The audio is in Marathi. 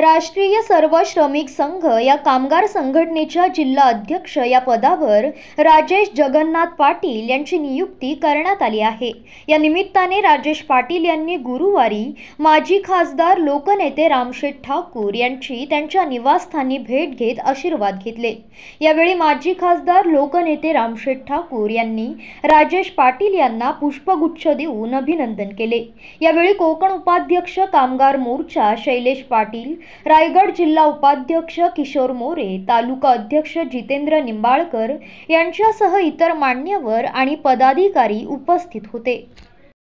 राष्ट्रीय सर्व श्रमिक संघ या कामगार संघटनेच्या जिल्हा अध्यक्ष या पदावर राजेश जगन्नाथ पाटील यांची नियुक्ती करण्यात आली आहे या निमित्ताने राजेश पाटील यांनी गुरुवारी माजी खासदार लोकनेते रामशेठ ठाकूर यांची त्यांच्या निवासस्थानी भेट घेत आशीर्वाद घेतले यावेळी माजी खासदार लोकनेते रामशेठ ठाकूर यांनी राजेश पाटील यांना पुष्पगुच्छ देऊन अभिनंदन केले यावेळी कोकण उपाध्यक्ष कामगार मोर्चा शैलेश पाटील रायगड जिल्हा उपाध्यक्ष किशोर मोरे तालुका अध्यक्ष जितेंद्र निंबाळकर यांच्यासह इतर मान्यवर आणि पदाधिकारी उपस्थित होते